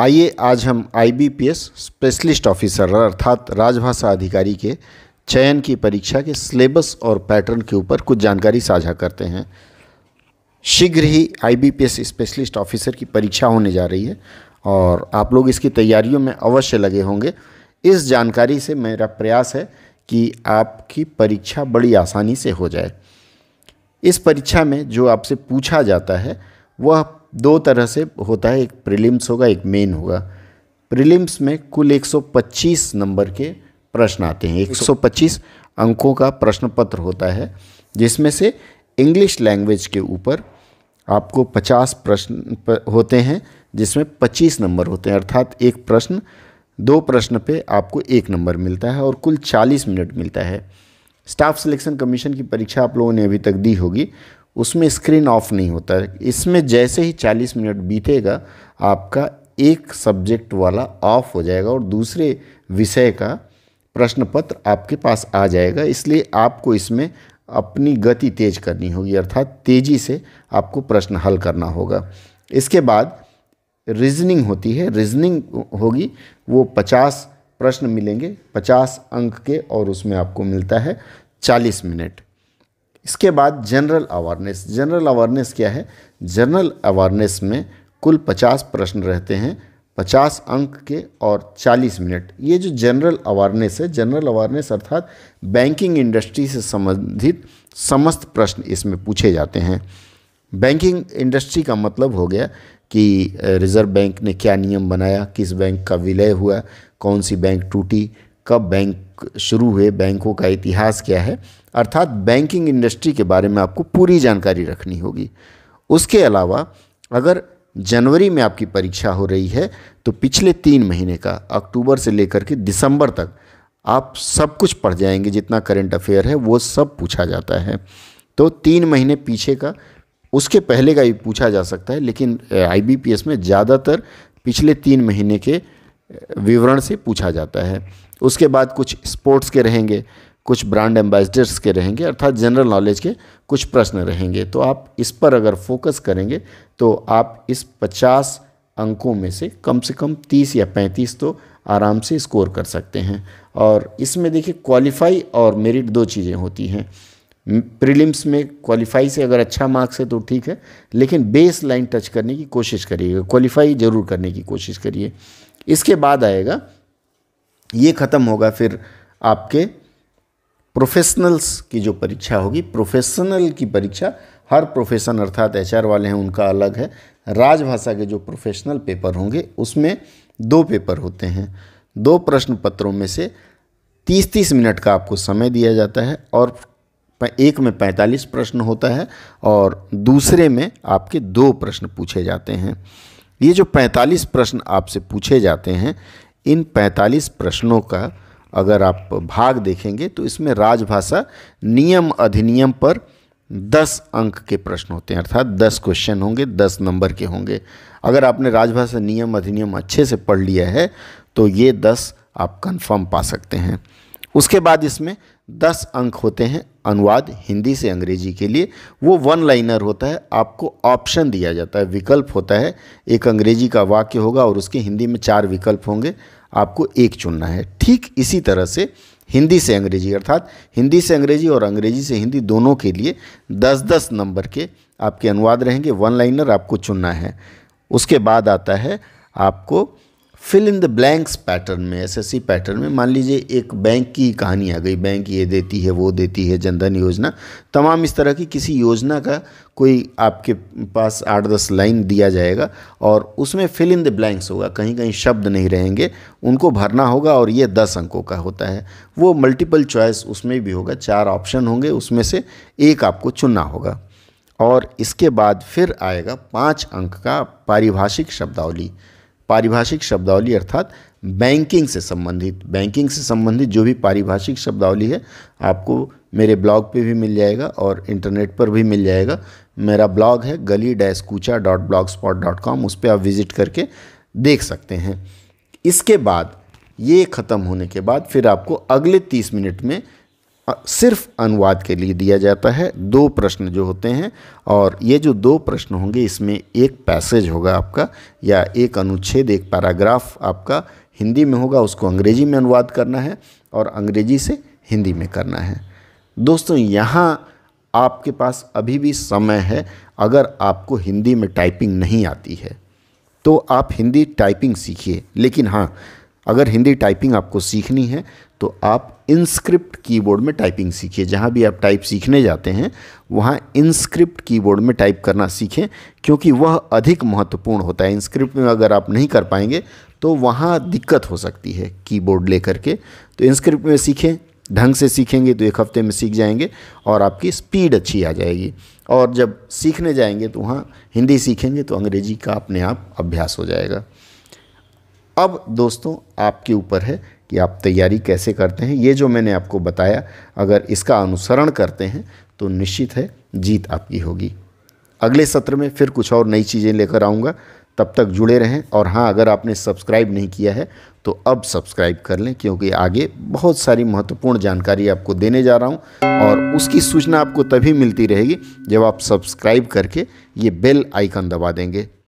आइए आज हम आईबीपीएस स्पेशलिस्ट ऑफिसर अर्थात राजभाषा अधिकारी के चयन की परीक्षा के सिलेबस और पैटर्न के ऊपर कुछ जानकारी साझा करते हैं शीघ्र ही आईबीपीएस स्पेशलिस्ट ऑफिसर की परीक्षा होने जा रही है और आप लोग इसकी तैयारियों में अवश्य लगे होंगे इस जानकारी से मेरा प्रयास है कि आपकी परीक्षा बड़ी आसानी से हो जाए इस परीक्षा में जो आपसे पूछा जाता है वह दो तरह से होता है एक प्रीलिम्स होगा एक मेन होगा प्रीलिम्स में कुल 125 नंबर के प्रश्न आते हैं 125 अंकों का प्रश्न पत्र होता है जिसमें से इंग्लिश लैंग्वेज के ऊपर आपको 50 प्रश्न होते हैं जिसमें 25 नंबर होते हैं अर्थात एक प्रश्न दो प्रश्न पे आपको एक नंबर मिलता है और कुल 40 मिनट मिलता है स्टाफ सिलेक्शन कमीशन की परीक्षा आप लोगों ने अभी तक दी होगी उसमें स्क्रीन ऑफ नहीं होता है इसमें जैसे ही 40 मिनट बीतेगा आपका एक सब्जेक्ट वाला ऑफ हो जाएगा और दूसरे विषय का प्रश्न पत्र आपके पास आ जाएगा इसलिए आपको इसमें अपनी गति तेज करनी होगी अर्थात तेज़ी से आपको प्रश्न हल करना होगा इसके बाद रीजनिंग होती है रीजनिंग होगी वो 50 प्रश्न मिलेंगे 50 अंक के और उसमें आपको मिलता है 40 मिनट इसके बाद जनरल अवेयरनेस जनरल अवेयरनेस क्या है जनरल अवेयरनेस में कुल पचास प्रश्न रहते हैं पचास अंक के और चालीस मिनट ये जो जनरल अवेयरनेस है जनरल अवेयरनेस अर्थात बैंकिंग इंडस्ट्री से संबंधित समस्त प्रश्न इसमें पूछे जाते हैं बैंकिंग इंडस्ट्री का मतलब हो गया कि रिज़र्व बैंक ने क्या नियम बनाया किस बैंक का विलय हुआ कौन सी बैंक टूटी कब बैंक शुरू हुए बैंकों का इतिहास क्या है अर्थात बैंकिंग इंडस्ट्री के बारे में आपको पूरी जानकारी रखनी होगी उसके अलावा अगर जनवरी में आपकी परीक्षा हो रही है तो पिछले तीन महीने का अक्टूबर से लेकर के दिसंबर तक आप सब कुछ पढ़ जाएंगे जितना करंट अफेयर है वो सब पूछा जाता है तो तीन महीने पीछे का उसके पहले का भी पूछा जा सकता है लेकिन आईबीपीएस में ज़्यादातर पिछले तीन महीने के विवरण से पूछा जाता है उसके बाद कुछ स्पोर्ट्स के रहेंगे कुछ ब्रांड एम्बेसडर्स के रहेंगे अर्थात जनरल नॉलेज के कुछ प्रश्न रहेंगे तो आप इस पर अगर फोकस करेंगे तो आप इस 50 अंकों में से कम से कम 30 या 35 तो आराम से स्कोर कर सकते हैं और इसमें देखिए क्वालिफाई और मेरिट दो चीज़ें होती हैं प्रीलिम्स में क्वालिफाई से अगर अच्छा मार्क्स है तो ठीक है लेकिन बेस लाइन टच करने की कोशिश करिएगा क्वालिफाई ज़रूर करने की कोशिश करिए इसके बाद आएगा ये ख़त्म होगा फिर आपके प्रोफेशनल्स की जो परीक्षा होगी प्रोफेशनल की परीक्षा हर प्रोफेशन अर्थात एच वाले हैं उनका अलग है राजभाषा के जो प्रोफेशनल पेपर होंगे उसमें दो पेपर होते हैं दो प्रश्न पत्रों में से तीस तीस मिनट का आपको समय दिया जाता है और एक में पैंतालीस प्रश्न होता है और दूसरे में आपके दो प्रश्न पूछे जाते हैं ये जो पैंतालीस प्रश्न आपसे पूछे जाते हैं इन 45 प्रश्नों का अगर आप भाग देखेंगे तो इसमें राजभाषा नियम अधिनियम पर 10 अंक के प्रश्न होते हैं अर्थात 10 क्वेश्चन होंगे 10 नंबर के होंगे अगर आपने राजभाषा नियम अधिनियम अच्छे से पढ़ लिया है तो ये 10 आप कंफर्म पा सकते हैं उसके बाद इसमें दस अंक होते हैं अनुवाद हिंदी से अंग्रेजी के लिए वो वन लाइनर होता है आपको ऑप्शन दिया जाता है विकल्प होता है एक अंग्रेजी का वाक्य होगा और उसके हिंदी में चार विकल्प होंगे आपको एक चुनना है ठीक इसी तरह से हिंदी से अंग्रेजी अर्थात हिंदी से अंग्रेजी और अंग्रेजी से हिंदी दोनों के लिए दस दस नंबर के आपके अनुवाद रहेंगे वन लाइनर आपको चुनना है उसके बाद आता है आपको fill in the blanks pattern में एसएससी पैटर्न में मान लीजिए एक बैंक की कहानी आ गई बैंक ये देती है वो देती है जनधन योजना तमाम इस तरह की किसी योजना का कोई आपके पास आठ दस लाइन दिया जाएगा और उसमें फिल इन द ब्लैंक्स होगा कहीं कहीं शब्द नहीं रहेंगे उनको भरना होगा और ये दस अंकों का होता है वो मल्टीपल चॉइस उसमें भी होगा चार ऑप्शन होंगे उसमें से एक आपको चुनना होगा और इसके बाद फिर आएगा पाँच अंक का पारिभाषिक शब्दावली पारिभाषिक शब्दावली अर्थात बैंकिंग से संबंधित बैंकिंग से संबंधित जो भी पारिभाषिक शब्दावली है आपको मेरे ब्लॉग पे भी मिल जाएगा और इंटरनेट पर भी मिल जाएगा मेरा ब्लॉग है Gali dash Koocha dot blogspot dot com उस पर आप विज़िट करके देख सकते हैं इसके बाद ये ख़त्म होने के बाद फिर आपको अगले तीस मिनट में सिर्फ अनुवाद के लिए दिया जाता है दो प्रश्न जो होते हैं और ये जो दो प्रश्न होंगे इसमें एक पैसेज होगा आपका या एक अनुच्छेद एक पैराग्राफ आपका हिंदी में होगा उसको अंग्रेजी में अनुवाद करना है और अंग्रेजी से हिंदी में करना है दोस्तों यहाँ आपके पास अभी भी समय है अगर आपको हिंदी में टाइपिंग नहीं आती है तो आप हिंदी टाइपिंग सीखिए लेकिन हाँ अगर हिंदी टाइपिंग आपको सीखनी है तो आप इनस्क्रिप्ट कीबोर्ड में टाइपिंग सीखिए जहाँ भी आप टाइप सीखने जाते हैं वहाँ इनस्क्रिप्ट कीबोर्ड में टाइप करना सीखें क्योंकि वह अधिक महत्वपूर्ण होता है इनस्क्रिप्ट में अगर आप नहीं कर पाएंगे तो वहाँ दिक्कत हो सकती है कीबोर्ड लेकर के तो इनस्क्रिप्ट में सीखें ढंग से सीखेंगे तो एक हफ्ते में सीख जाएंगे और आपकी स्पीड अच्छी आ जाएगी और जब सीखने जाएंगे तो वहाँ हिंदी सीखेंगे तो अंग्रेजी का अपने आप अभ्यास हो जाएगा अब दोस्तों आपके ऊपर है कि आप तैयारी कैसे करते हैं ये जो मैंने आपको बताया अगर इसका अनुसरण करते हैं तो निश्चित है जीत आपकी होगी अगले सत्र में फिर कुछ और नई चीज़ें लेकर आऊँगा तब तक जुड़े रहें और हाँ अगर आपने सब्सक्राइब नहीं किया है तो अब सब्सक्राइब कर लें क्योंकि आगे बहुत सारी महत्वपूर्ण जानकारी आपको देने जा रहा हूँ और उसकी सूचना आपको तभी मिलती रहेगी जब आप सब्सक्राइब करके ये बेल आइकन दबा देंगे